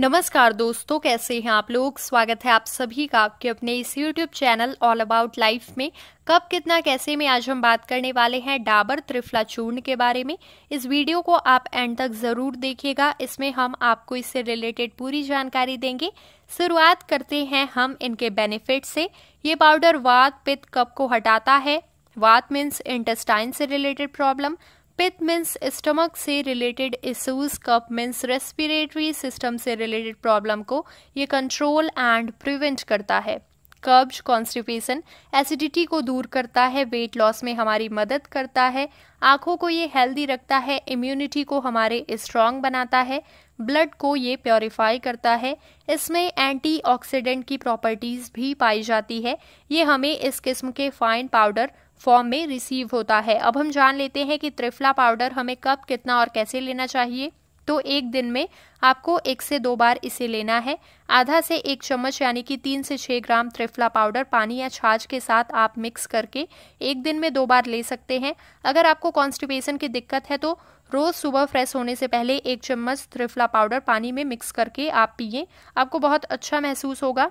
नमस्कार दोस्तों कैसे हैं आप लोग स्वागत है आप सभी का आपके अपने इस YouTube channel all about life में कब कितना कैसे में आज हम बात करने वाले हैं डाबर त्रिफला चूर्ण के बारे में इस वीडियो को आप एंड तक ज़रूर देखिएगा इसमें हम आपको इससे रिलेटेड पूरी जानकारी देंगे शुरुआत करते हैं हम इनके बेनिफिट से ये पाउडर वात पित्त कप को हटाता है वात मीन्स इंटेस्टाइन से related problem pitta means stomach से related issues kapha means respiratory system से रिलेटेड प्रॉब्लम को ये कंट्रोल एंड प्रिवेंट करता है कब्ज कॉन्स्टिपेशन एसिडिटी को दूर करता है वेट लॉस में हमारी मदद करता है आँखों को ये हेल्दी रखता है इम्यूनिटी को हमारे स्ट्रांग बनाता है ब्लड को ये प्योरीफाई करता है इसमें एंटीऑक्सीडेंट की प्रॉपर्टीज़ भी पाई जाती है ये हमें इस किस्म के फाइन पाउडर फॉर्म में रिसीव होता है अब हम जान लेते हैं कि त्रिफला पाउडर हमें कब कितना और कैसे लेना चाहिए तो एक दिन में आपको एक से दो बार इसे लेना है आधा से एक चम्मच यानी कि तीन से छः ग्राम त्रिफला पाउडर पानी या छाछ के साथ आप मिक्स करके एक दिन में दो बार ले सकते हैं अगर आपको कॉन्स्टिपेशन की दिक्कत है तो रोज़ सुबह फ्रेश होने से पहले एक चम्मच त्रिफला पाउडर पानी में मिक्स करके आप पिए आपको बहुत अच्छा महसूस होगा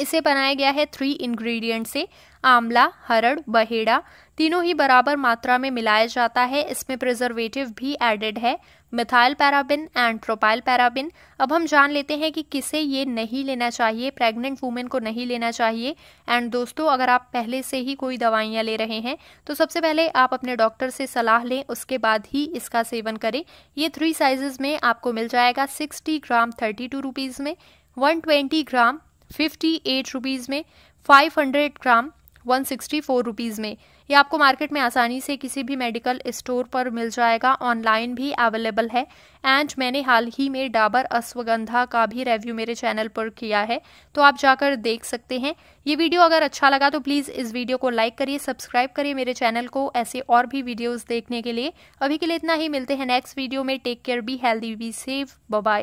इसे बनाया गया है थ्री इंग्रेडिएंट से आंवला हरड़ बहेड़ा तीनों ही बराबर मात्रा में मिलाया जाता है इसमें प्रिजर्वेटिव भी एडेड है methyl paraben and propyl paraben अब हम जान लेते हैं कि किसे ये नहीं लेना चाहिए प्रेग्नेंट वूमेन को नहीं लेना चाहिए एंड दोस्तों अगर आप पहले से ही कोई दवाइयाँ ले रहे हैं तो सबसे पहले आप अपने डॉक्टर से सलाह लें उसके बाद ही इसका सेवन करें ये थ्री साइजेज़ में आपको मिल जाएगा सिक्सटी ग्राम थर्टी टू में one twenty gram fifty eight rupees में five hundred gram one sixty four rupees में ये आपको मार्केट में आसानी से किसी भी मेडिकल स्टोर पर मिल जाएगा ऑनलाइन भी अवेलेबल है एंड मैंने हाल ही में डाबर अश्वगंधा का भी रिव्यू मेरे चैनल पर किया है तो आप जाकर देख सकते हैं ये वीडियो अगर अच्छा लगा तो प्लीज़ इस वीडियो को लाइक करिए सब्सक्राइब करिए मेरे चैनल को ऐसे और भी वीडियोज़ देखने के लिए अभी के लिए इतना ही मिलते हैं नेक्स्ट वीडियो में take care be healthy be safe bye